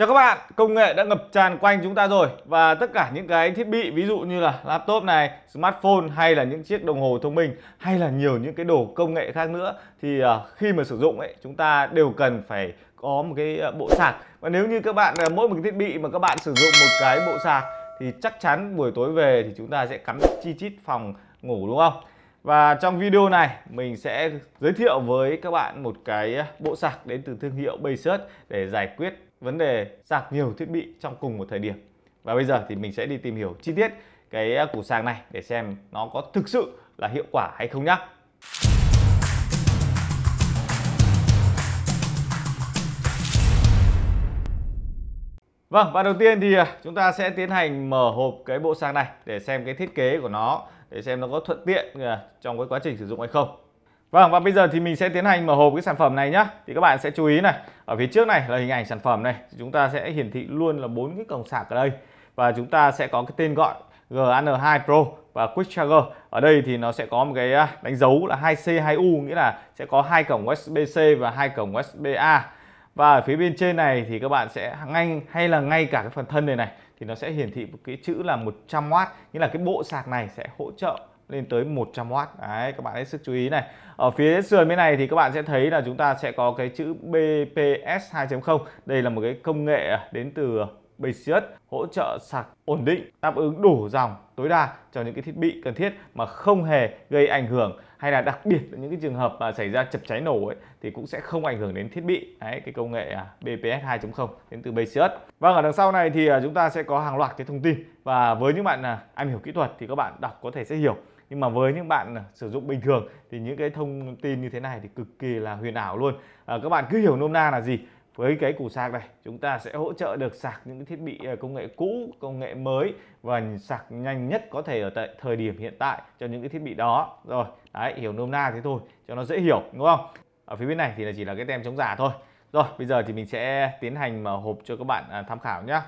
Chào các bạn, công nghệ đã ngập tràn quanh chúng ta rồi và tất cả những cái thiết bị ví dụ như là laptop này, smartphone hay là những chiếc đồng hồ thông minh hay là nhiều những cái đồ công nghệ khác nữa thì ờ, khi mà sử dụng ấy chúng ta đều cần phải có một cái ờ, bộ sạc. Và nếu như các bạn ờ, mỗi một cái thiết bị mà các bạn sử dụng một cái bộ sạc thì chắc chắn buổi tối về thì chúng ta sẽ cắm chi chít phòng ngủ đúng không? Và trong video này mình sẽ giới thiệu với các bạn một cái bộ sạc đến từ thương hiệu Bayset để giải quyết vấn đề sạc nhiều thiết bị trong cùng một thời điểm và bây giờ thì mình sẽ đi tìm hiểu chi tiết cái củ sạc này để xem nó có thực sự là hiệu quả hay không nhá Vâng và đầu tiên thì à, chúng ta sẽ tiến hành mở hộp cái bộ sạc này để xem cái thiết kế của nó để xem nó có thuận tiện à, trong cái quá trình sử dụng hay không Vâng và bây giờ thì mình sẽ tiến hành mở hộp cái sản phẩm này nhá. Thì các bạn sẽ chú ý này, ở phía trước này là hình ảnh sản phẩm này, chúng ta sẽ hiển thị luôn là bốn cái cổng sạc ở đây và chúng ta sẽ có cái tên gọi GAN2 Pro và Quick Charger. Ở đây thì nó sẽ có một cái à, đánh dấu là 2C2U nghĩa là sẽ có hai cổng USB-C và hai cổng USB-A. Và ở phía bên trên này thì các bạn sẽ ngay hay là ngay cả cái phần thân này này thì nó sẽ hiển thị một cái chữ là 100W nghĩa là cái bộ sạc này sẽ hỗ trợ lên tới 100W đấy các bạn hết sức chú ý này ở phía sườn bên này thì các bạn sẽ thấy là chúng ta sẽ có cái chữ BPS 2.0 đây là một cái công nghệ đến từ Basius hỗ trợ sạc ổn định đáp ứng đủ dòng tối đa cho những cái thiết bị cần thiết mà không hề gây ảnh hưởng hay là đặc biệt là những cái trường hợp mà xảy ra chập cháy nổ ấy, thì cũng sẽ không ảnh hưởng đến thiết bị đấy cái công nghệ à, BPS 2.0 đến từ Basius vâng ở đằng sau này thì à, chúng ta sẽ có hàng loạt cái thông tin và với những bạn à, am hiểu kỹ thuật thì các bạn đọc có thể sẽ hiểu nhưng mà với những bạn à, sử dụng bình thường thì những cái thông tin như thế này thì cực kỳ là huyền ảo luôn à, các bạn cứ hiểu nôm na là gì với cái củ sạc này chúng ta sẽ hỗ trợ được sạc những thiết bị à, công nghệ cũ công nghệ mới và sạc nhanh nhất có thể ở tại thời điểm hiện tại cho những cái thiết bị đó rồi đấy hiểu nôm na thế thôi cho nó dễ hiểu đúng không ở phía bên này thì là chỉ là cái tem chống giả thôi rồi bây giờ thì mình sẽ tiến hành mở hộp cho các bạn à, tham khảo nhé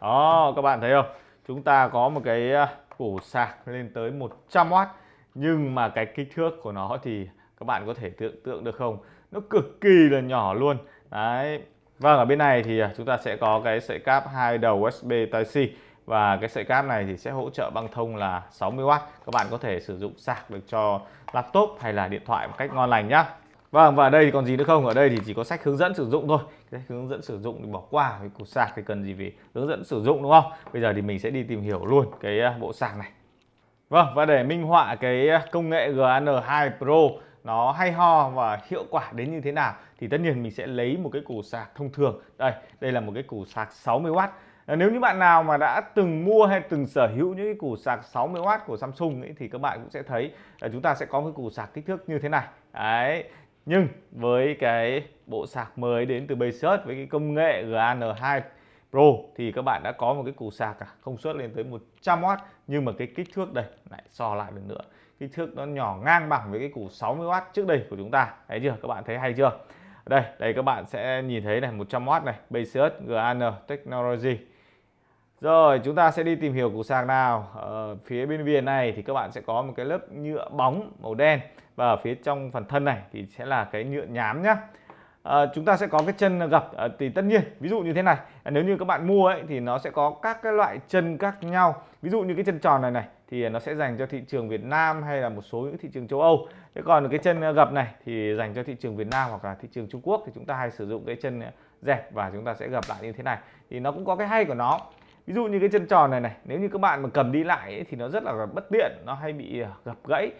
đó các bạn thấy không chúng ta có một cái củ à, sạc lên tới 100W nhưng mà cái kích thước của nó thì các bạn có thể tưởng tượng được không nó cực kỳ là nhỏ luôn đấy vâng ở bên này thì à, chúng ta sẽ có cái sợi cáp hai đầu USB Type-C và cái sợi cáp này thì sẽ hỗ trợ băng thông là 60W các bạn có thể sử dụng sạc được cho laptop hay là điện thoại một cách ngon lành nhá Vâng và đây thì còn gì nữa không? Ở đây thì chỉ có sách hướng dẫn sử dụng thôi. Cái hướng dẫn sử dụng thì bỏ qua cái cục sạc thì cần gì về hướng dẫn sử dụng đúng không? Bây giờ thì mình sẽ đi tìm hiểu luôn cái à, bộ sạc này. Vâng và để minh họa cái à, công nghệ GAN2 Pro nó hay ho và hiệu quả đến như thế nào thì tất nhiên mình sẽ lấy một cái củ sạc thông thường. Đây, đây là một cái củ sạc 60W. À, nếu như bạn nào mà đã từng mua hay từng sở hữu những cái củ sạc 60W của Samsung ấy, thì các bạn cũng sẽ thấy là chúng ta sẽ có cái củ sạc kích thước như thế này. Đấy, nhưng với cái bộ sạc mới đến từ Baysearch với cái công nghệ GAN2 Pro thì các bạn đã có một cái củ sạc cả à, công suất lên tới 100W nhưng mà cái kích thước đây lại so lại được nữa kích thước nó nhỏ ngang bằng với cái củ 60W trước đây của chúng ta thấy chưa các bạn thấy hay chưa đây đây các bạn sẽ nhìn thấy này 100W này Baysearch GAN Technology rồi chúng ta sẽ đi tìm hiểu cục sạc nào ở phía bên viền này thì các bạn sẽ có một cái lớp nhựa bóng màu đen và ở phía trong phần thân này thì sẽ là cái nhựa nhám nhá à, chúng ta sẽ có cái chân gập à, ờ, thì tất nhiên ví dụ như thế này nếu như các bạn mua ấy thì nó sẽ có các cái loại chân khác nhau ví dụ như cái chân tròn này này thì nó sẽ dành cho thị trường Việt Nam hay là một số những thị trường châu Âu thế còn cái chân gập này thì dành cho thị trường Việt Nam hoặc là thị trường Trung Quốc thì chúng ta hay sử dụng cái chân dẹp và chúng ta sẽ gập lại như thế này thì nó cũng có cái hay của nó ví dụ như cái chân tròn này này nếu như các bạn mà cầm đi lại ấy, thì nó rất là bất tiện nó hay bị ờ, gập gãy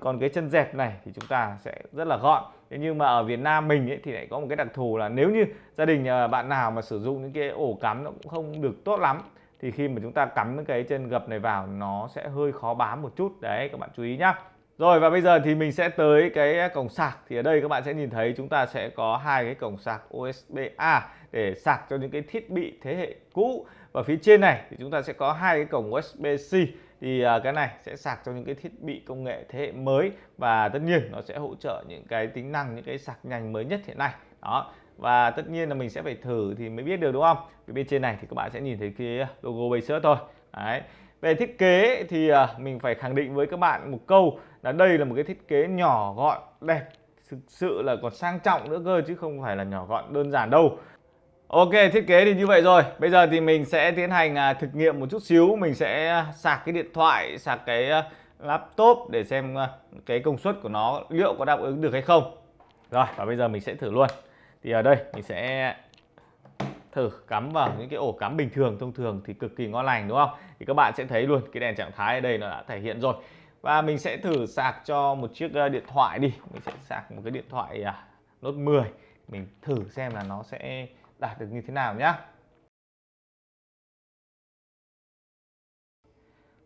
còn cái chân dẹp này thì chúng ta sẽ rất là gọn thế nhưng mà ở Việt Nam mình ấy, thì lại có một cái đặc thù là nếu như gia đình ờ, bạn nào mà sử dụng những cái ổ cắm nó cũng không được tốt lắm thì khi mà chúng ta cắm cái chân gập này vào nó sẽ hơi khó bám một chút đấy các bạn chú ý nhá rồi và bây giờ thì mình sẽ tới cái cổng sạc thì ở đây các bạn sẽ nhìn thấy chúng ta sẽ có hai cái cổng sạc USB A để sạc cho những cái thiết bị thế hệ cũ và phía trên này thì chúng ta sẽ có hai cái cổng USB-C thì à, cái này sẽ sạc cho những cái thiết bị công nghệ thế hệ mới và tất nhiên nó sẽ hỗ trợ những cái tính năng những cái sạc nhanh mới nhất hiện nay đó và tất nhiên là mình sẽ phải thử thì mới biết được đúng không vì bên trên này thì các bạn sẽ nhìn thấy cái logo bay sữa thôi đấy về thiết kế thì à, mình phải khẳng định với các bạn một câu là đây là một cái thiết kế nhỏ gọn đẹp thực sự là còn sang trọng nữa cơ chứ không phải là nhỏ gọn đơn giản đâu Ok, thiết kế thì như vậy rồi. Bây giờ thì mình sẽ tiến hành à, thực nghiệm một chút xíu. Mình sẽ à, sạc cái điện thoại, sạc cái à, laptop để xem cái công suất của nó liệu có đáp ứng được hay không. Rồi, và bây giờ mình sẽ thử luôn. Thì ở đây mình sẽ thử cắm vào những cái ổ cắm bình thường thông thường thì cực kỳ ngon lành đúng không? Thì các bạn sẽ thấy luôn cái đèn trạng thái ở đây nó đã thể hiện rồi. Và mình sẽ thử sạc cho một chiếc điện thoại đi. Mình sẽ sạc một cái điện thoại Note 10. Mình thử xem là nó sẽ đạt được như thế nào nhé.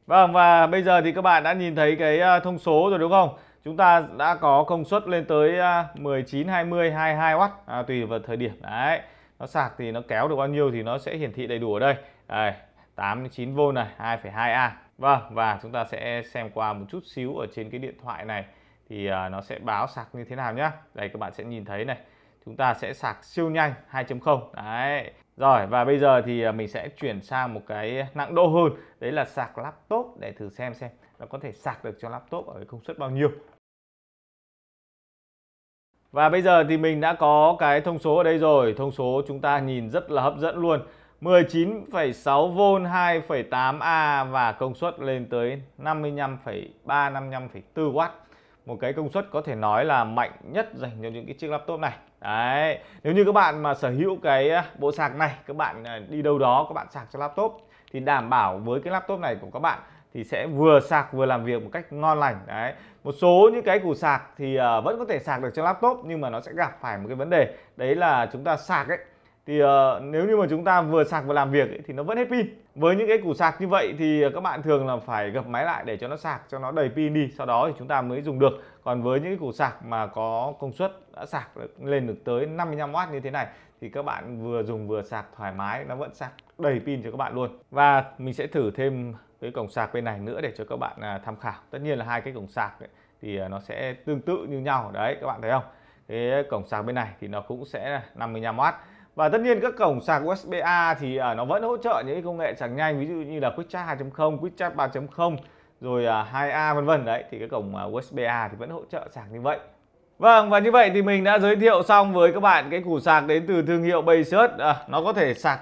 Vâng và bây giờ thì các bạn đã nhìn thấy cái à, thông số rồi đúng không? Chúng ta đã có công suất lên tới 19, 20, 22W à, tùy vào thời điểm. Đấy. Nó sạc thì nó kéo được bao nhiêu thì nó sẽ hiển thị đầy đủ ở đây. Đây, 8 9V này, 2,2A. Vâng và chúng ta sẽ xem qua một chút xíu ở trên cái điện thoại này thì à, nó sẽ báo sạc như thế nào nhá. Đây các bạn sẽ nhìn thấy này chúng ta sẽ sạc siêu nhanh 2.0 đấy rồi và bây giờ thì à, mình sẽ chuyển sang một cái nặng độ hơn đấy là sạc laptop để thử xem xem nó có thể sạc được cho laptop ở công suất bao nhiêu và bây giờ thì mình đã có cái thông số ở đây rồi thông số chúng ta nhìn rất là hấp dẫn luôn 19,6V 2,8A và công suất lên tới 55,3 55,4W một cái công suất có thể nói là mạnh nhất dành cho những cái chiếc laptop này đấy nếu như các bạn mà sở hữu cái à, bộ sạc này các bạn à, đi đâu đó các bạn sạc cho laptop thì đảm bảo với cái laptop này của các bạn thì sẽ vừa sạc vừa làm việc một cách ngon lành đấy một số những cái củ sạc thì à, vẫn có thể sạc được cho laptop nhưng mà nó sẽ gặp phải một cái vấn đề đấy là chúng ta sạc ấy thì uh, nếu như mà chúng ta vừa sạc vừa làm việc ấy, thì nó vẫn hết pin với những cái củ sạc như vậy thì các bạn thường là phải gập máy lại để cho nó sạc cho nó đầy pin đi sau đó thì chúng ta mới dùng được còn với những cái củ sạc mà có công suất đã sạc lên được tới 55W như thế này thì các bạn vừa dùng vừa sạc thoải mái nó vẫn sạc đầy pin cho các bạn luôn và mình sẽ thử thêm cái cổng sạc bên này nữa để cho các bạn à, tham khảo tất nhiên là hai cái cổng sạc ấy, thì à, nó sẽ tương tự như nhau đấy các bạn thấy không cái cổng sạc bên này thì nó cũng sẽ 55W và tất nhiên các cổng sạc USB A thì uh, nó vẫn hỗ trợ những công nghệ sạc nhanh ví dụ như là Quick Charge 2.0, Quick Charge 3.0 rồi uh, à, 2A vân vân đấy thì cái cổng à, USB A thì vẫn hỗ trợ sạc như vậy. Vâng và như vậy thì mình đã giới thiệu xong với các bạn cái củ sạc đến từ thương hiệu Bayshot à, nó có thể sạc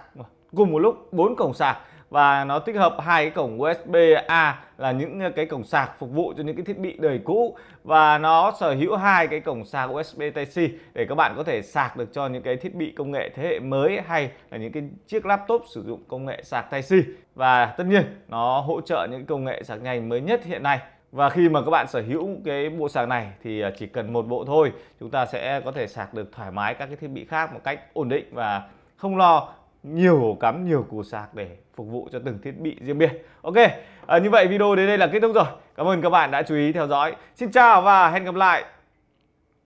cùng một lúc bốn cổng sạc và nó tích hợp hai cái cổng USB A là những cái cổng sạc phục vụ cho những cái thiết bị đời cũ và nó sở hữu hai cái cổng sạc USB Type-C để các bạn có thể sạc được cho những cái thiết bị công nghệ thế hệ mới hay là những cái chiếc laptop sử dụng công nghệ sạc Type-C và tất nhiên nó hỗ trợ những công nghệ sạc nhanh mới nhất hiện nay và khi mà các bạn sở hữu cái bộ sạc này thì à, chỉ cần một bộ thôi chúng ta sẽ có thể sạc được thoải mái các cái thiết bị khác một cách ổn định và không lo nhiều cắm nhiều củ sạc để phục vụ cho từng thiết bị riêng biệt ok à, như vậy video đến đây là kết thúc rồi cảm ơn các bạn đã chú ý theo dõi xin chào và hẹn gặp lại